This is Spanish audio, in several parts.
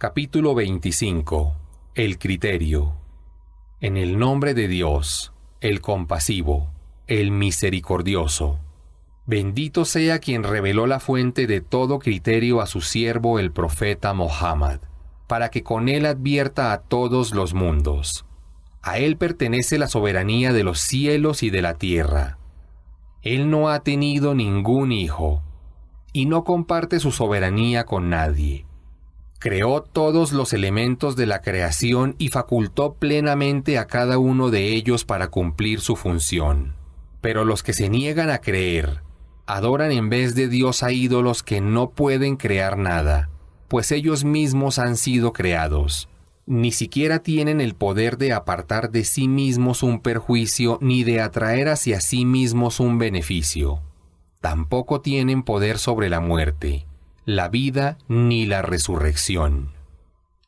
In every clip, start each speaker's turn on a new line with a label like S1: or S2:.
S1: Capítulo 25. El criterio. En el nombre de Dios, el compasivo, el misericordioso. Bendito sea quien reveló la fuente de todo criterio a su siervo el profeta Mohammed, para que con él advierta a todos los mundos. A él pertenece la soberanía de los cielos y de la tierra. Él no ha tenido ningún hijo, y no comparte su soberanía con nadie creó todos los elementos de la creación y facultó plenamente a cada uno de ellos para cumplir su función. Pero los que se niegan a creer, adoran en vez de Dios a ídolos que no pueden crear nada, pues ellos mismos han sido creados. Ni siquiera tienen el poder de apartar de sí mismos un perjuicio ni de atraer hacia sí mismos un beneficio. Tampoco tienen poder sobre la muerte la vida ni la resurrección.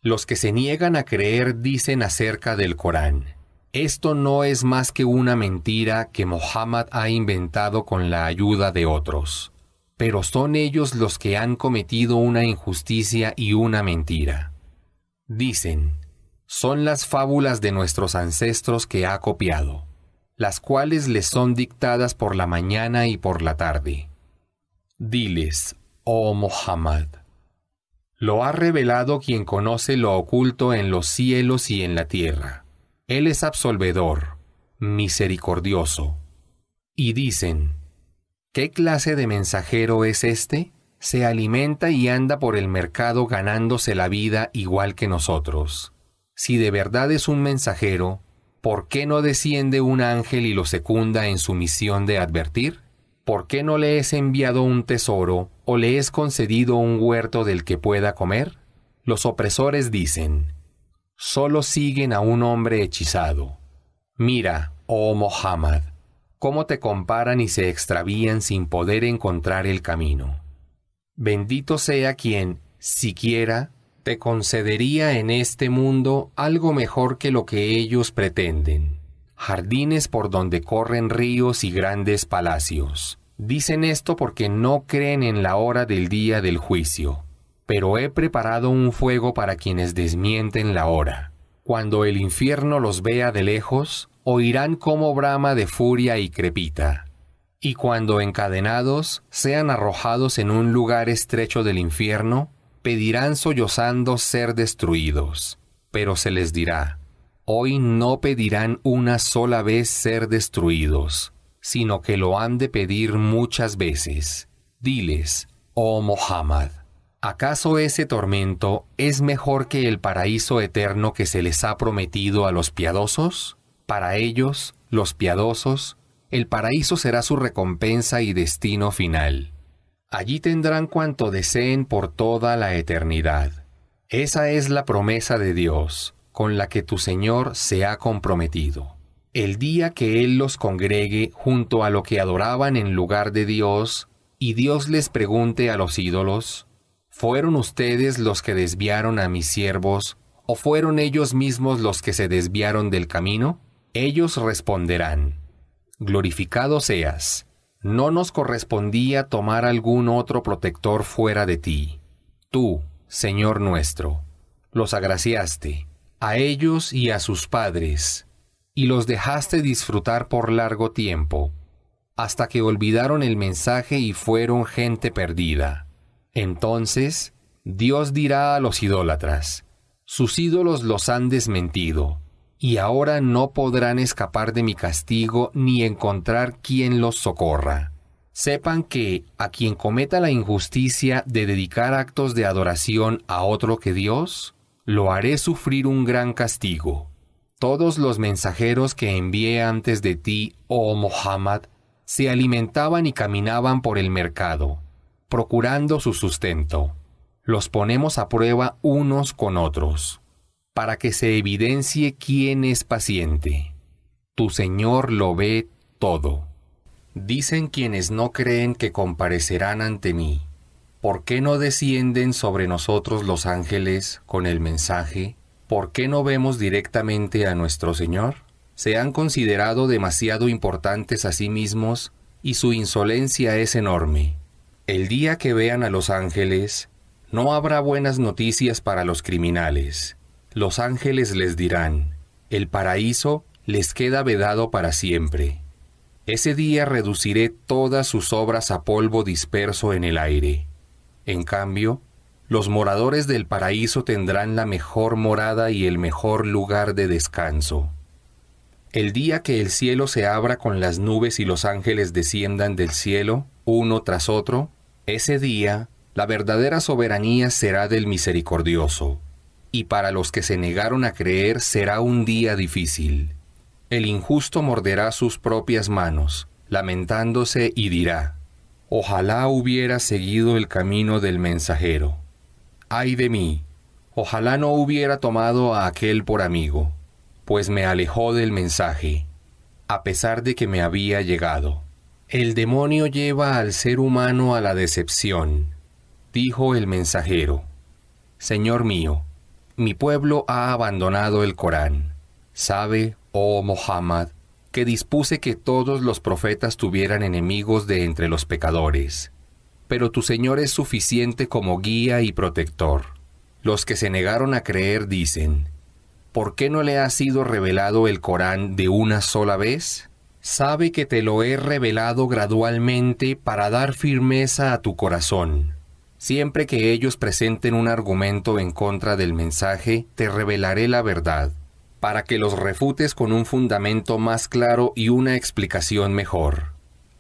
S1: Los que se niegan a creer dicen acerca del Corán, esto no es más que una mentira que Mohammed ha inventado con la ayuda de otros, pero son ellos los que han cometido una injusticia y una mentira. Dicen, son las fábulas de nuestros ancestros que ha copiado, las cuales les son dictadas por la mañana y por la tarde. Diles, oh Muhammad. Lo ha revelado quien conoce lo oculto en los cielos y en la tierra. Él es absolvedor, misericordioso. Y dicen, ¿qué clase de mensajero es este? Se alimenta y anda por el mercado ganándose la vida igual que nosotros. Si de verdad es un mensajero, ¿por qué no desciende un ángel y lo secunda en su misión de advertir? ¿por qué no le has enviado un tesoro o le es concedido un huerto del que pueda comer? Los opresores dicen, solo siguen a un hombre hechizado. Mira, oh Mohammed, cómo te comparan y se extravían sin poder encontrar el camino. Bendito sea quien, siquiera, te concedería en este mundo algo mejor que lo que ellos pretenden, jardines por donde corren ríos y grandes palacios Dicen esto porque no creen en la hora del día del juicio. Pero he preparado un fuego para quienes desmienten la hora. Cuando el infierno los vea de lejos, oirán como brama de furia y crepita. Y cuando encadenados sean arrojados en un lugar estrecho del infierno, pedirán sollozando ser destruidos. Pero se les dirá, hoy no pedirán una sola vez ser destruidos sino que lo han de pedir muchas veces. Diles, oh Mohammed, ¿acaso ese tormento es mejor que el paraíso eterno que se les ha prometido a los piadosos? Para ellos, los piadosos, el paraíso será su recompensa y destino final. Allí tendrán cuanto deseen por toda la eternidad. Esa es la promesa de Dios, con la que tu Señor se ha comprometido el día que Él los congregue junto a lo que adoraban en lugar de Dios, y Dios les pregunte a los ídolos, ¿fueron ustedes los que desviaron a mis siervos, o fueron ellos mismos los que se desviaron del camino? Ellos responderán, Glorificado seas, no nos correspondía tomar algún otro protector fuera de ti. Tú, Señor nuestro, los agraciaste, a ellos y a sus padres, y los dejaste disfrutar por largo tiempo, hasta que olvidaron el mensaje y fueron gente perdida. Entonces, Dios dirá a los idólatras, sus ídolos los han desmentido, y ahora no podrán escapar de mi castigo ni encontrar quien los socorra. Sepan que a quien cometa la injusticia de dedicar actos de adoración a otro que Dios, lo haré sufrir un gran castigo todos los mensajeros que envié antes de ti, oh Muhammad, se alimentaban y caminaban por el mercado, procurando su sustento. Los ponemos a prueba unos con otros, para que se evidencie quién es paciente. Tu Señor lo ve todo. Dicen quienes no creen que comparecerán ante mí. ¿Por qué no descienden sobre nosotros los ángeles con el mensaje? ¿por qué no vemos directamente a nuestro Señor? Se han considerado demasiado importantes a sí mismos y su insolencia es enorme. El día que vean a los ángeles, no habrá buenas noticias para los criminales. Los ángeles les dirán, el paraíso les queda vedado para siempre. Ese día reduciré todas sus obras a polvo disperso en el aire. En cambio, los moradores del paraíso tendrán la mejor morada y el mejor lugar de descanso. El día que el cielo se abra con las nubes y los ángeles desciendan del cielo, uno tras otro, ese día la verdadera soberanía será del misericordioso, y para los que se negaron a creer será un día difícil. El injusto morderá sus propias manos, lamentándose y dirá, Ojalá hubiera seguido el camino del mensajero ay de mí, ojalá no hubiera tomado a aquel por amigo, pues me alejó del mensaje, a pesar de que me había llegado. El demonio lleva al ser humano a la decepción, dijo el mensajero. Señor mío, mi pueblo ha abandonado el Corán. Sabe, oh Mohammed, que dispuse que todos los profetas tuvieran enemigos de entre los pecadores pero tu Señor es suficiente como guía y protector. Los que se negaron a creer dicen, ¿por qué no le ha sido revelado el Corán de una sola vez? Sabe que te lo he revelado gradualmente para dar firmeza a tu corazón. Siempre que ellos presenten un argumento en contra del mensaje, te revelaré la verdad, para que los refutes con un fundamento más claro y una explicación mejor.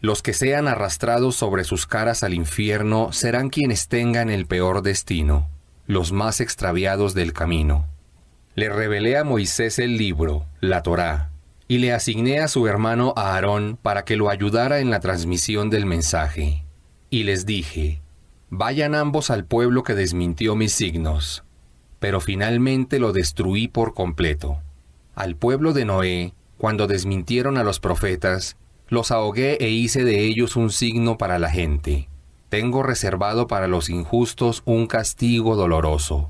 S1: Los que sean arrastrados sobre sus caras al infierno serán quienes tengan el peor destino, los más extraviados del camino. Le revelé a Moisés el libro, la Torá, y le asigné a su hermano Aarón para que lo ayudara en la transmisión del mensaje. Y les dije, vayan ambos al pueblo que desmintió mis signos. Pero finalmente lo destruí por completo. Al pueblo de Noé, cuando desmintieron a los profetas, los ahogué e hice de ellos un signo para la gente. Tengo reservado para los injustos un castigo doloroso.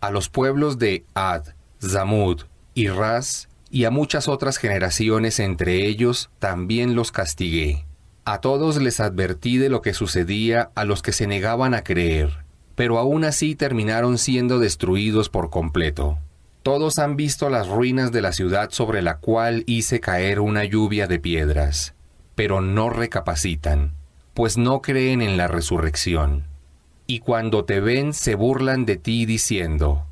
S1: A los pueblos de Ad, Zamud y Ras, y a muchas otras generaciones entre ellos, también los castigué. A todos les advertí de lo que sucedía a los que se negaban a creer, pero aún así terminaron siendo destruidos por completo. Todos han visto las ruinas de la ciudad sobre la cual hice caer una lluvia de piedras, pero no recapacitan, pues no creen en la resurrección. Y cuando te ven se burlan de ti diciendo,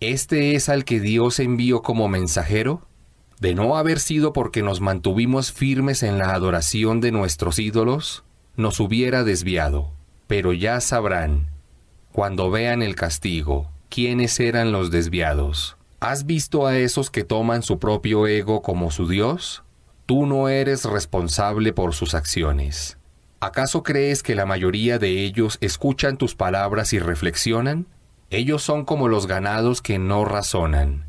S1: ¿este es al que Dios envió como mensajero? De no haber sido porque nos mantuvimos firmes en la adoración de nuestros ídolos, nos hubiera desviado. Pero ya sabrán, cuando vean el castigo, quiénes eran los desviados. ¿Has visto a esos que toman su propio ego como su Dios? Tú no eres responsable por sus acciones. ¿Acaso crees que la mayoría de ellos escuchan tus palabras y reflexionan? Ellos son como los ganados que no razonan,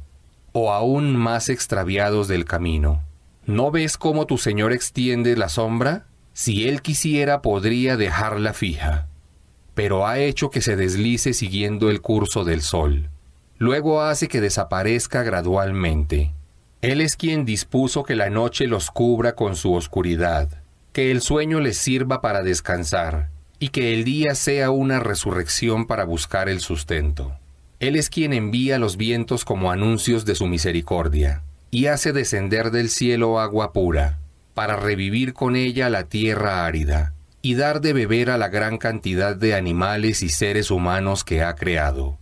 S1: o aún más extraviados del camino. ¿No ves cómo tu Señor extiende la sombra? Si Él quisiera podría dejarla fija, pero ha hecho que se deslice siguiendo el curso del sol luego hace que desaparezca gradualmente. Él es quien dispuso que la noche los cubra con su oscuridad, que el sueño les sirva para descansar, y que el día sea una resurrección para buscar el sustento. Él es quien envía los vientos como anuncios de su misericordia, y hace descender del cielo agua pura, para revivir con ella la tierra árida, y dar de beber a la gran cantidad de animales y seres humanos que ha creado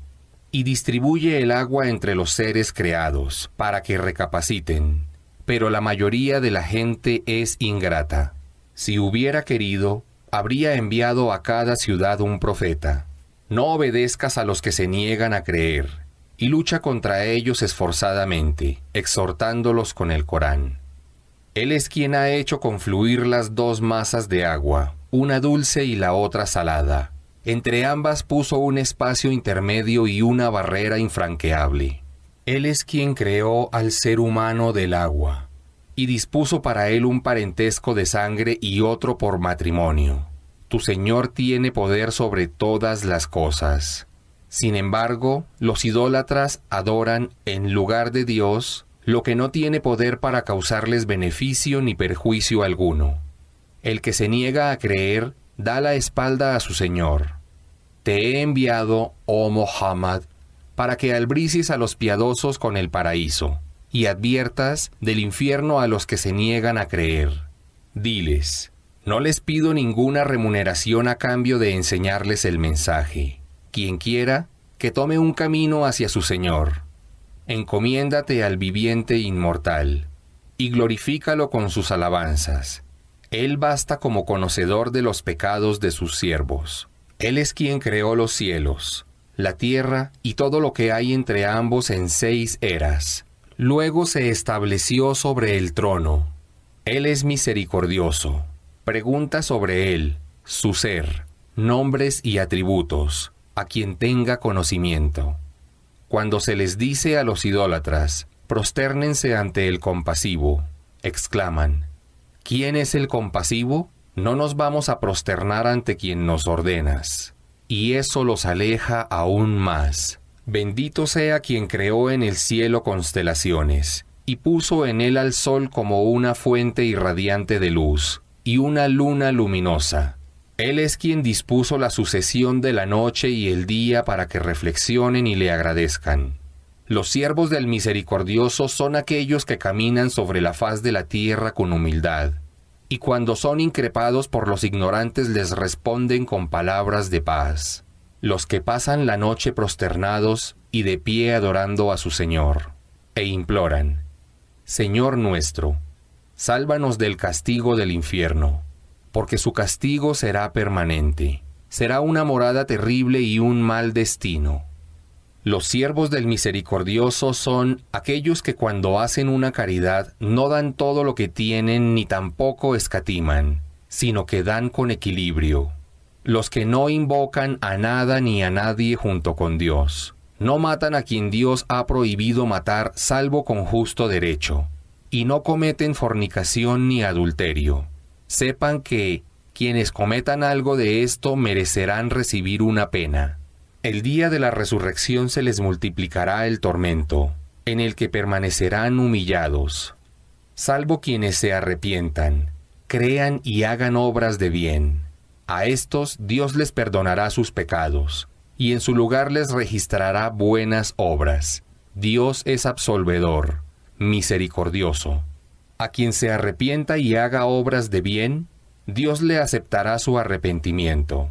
S1: y distribuye el agua entre los seres creados, para que recapaciten. Pero la mayoría de la gente es ingrata. Si hubiera querido, habría enviado a cada ciudad un profeta. No obedezcas a los que se niegan a creer, y lucha contra ellos esforzadamente, exhortándolos con el Corán. Él es quien ha hecho confluir las dos masas de agua, una dulce y la otra salada, entre ambas puso un espacio intermedio y una barrera infranqueable. Él es quien creó al ser humano del agua, y dispuso para él un parentesco de sangre y otro por matrimonio. Tu Señor tiene poder sobre todas las cosas. Sin embargo, los idólatras adoran, en lugar de Dios, lo que no tiene poder para causarles beneficio ni perjuicio alguno. El que se niega a creer da la espalda a su Señor. Te he enviado, oh Muhammad, para que albrices a los piadosos con el paraíso, y adviertas del infierno a los que se niegan a creer. Diles, no les pido ninguna remuneración a cambio de enseñarles el mensaje. Quien quiera, que tome un camino hacia su Señor. Encomiéndate al viviente inmortal, y glorifícalo con sus alabanzas. Él basta como conocedor de los pecados de sus siervos. Él es quien creó los cielos, la tierra y todo lo que hay entre ambos en seis eras. Luego se estableció sobre el trono. Él es misericordioso. Pregunta sobre él, su ser, nombres y atributos, a quien tenga conocimiento. Cuando se les dice a los idólatras, prostérnense ante el compasivo, exclaman, ¿quién es el compasivo? No nos vamos a prosternar ante quien nos ordenas, y eso los aleja aún más. Bendito sea quien creó en el cielo constelaciones, y puso en él al sol como una fuente irradiante de luz, y una luna luminosa. Él es quien dispuso la sucesión de la noche y el día para que reflexionen y le agradezcan. Los siervos del misericordioso son aquellos que caminan sobre la faz de la tierra con humildad, y cuando son increpados por los ignorantes les responden con palabras de paz, los que pasan la noche prosternados y de pie adorando a su Señor, e imploran, Señor nuestro, sálvanos del castigo del infierno, porque su castigo será permanente, será una morada terrible y un mal destino los siervos del misericordioso son aquellos que cuando hacen una caridad no dan todo lo que tienen ni tampoco escatiman, sino que dan con equilibrio. Los que no invocan a nada ni a nadie junto con Dios. No matan a quien Dios ha prohibido matar salvo con justo derecho. Y no cometen fornicación ni adulterio. Sepan que quienes cometan algo de esto merecerán recibir una pena. El día de la resurrección se les multiplicará el tormento, en el que permanecerán humillados, salvo quienes se arrepientan, crean y hagan obras de bien. A estos Dios les perdonará sus pecados, y en su lugar les registrará buenas obras. Dios es absolvedor, misericordioso. A quien se arrepienta y haga obras de bien, Dios le aceptará su arrepentimiento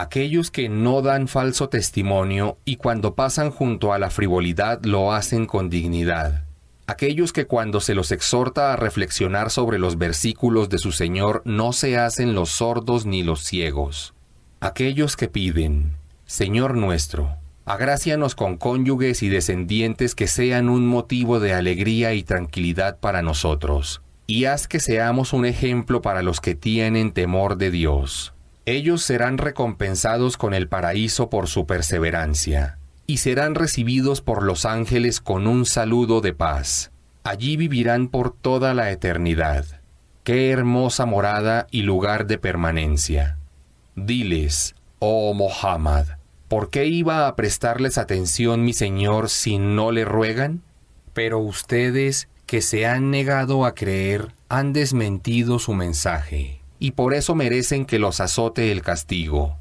S1: aquellos que no dan falso testimonio y cuando pasan junto a la frivolidad lo hacen con dignidad, aquellos que cuando se los exhorta a reflexionar sobre los versículos de su Señor no se hacen los sordos ni los ciegos, aquellos que piden, Señor nuestro, agrácianos con cónyuges y descendientes que sean un motivo de alegría y tranquilidad para nosotros, y haz que seamos un ejemplo para los que tienen temor de Dios. Ellos serán recompensados con el paraíso por su perseverancia, y serán recibidos por los ángeles con un saludo de paz. Allí vivirán por toda la eternidad. Qué hermosa morada y lugar de permanencia. Diles, oh Mohammed, ¿por qué iba a prestarles atención mi Señor si no le ruegan? Pero ustedes que se han negado a creer han desmentido su mensaje y por eso merecen que los azote el castigo.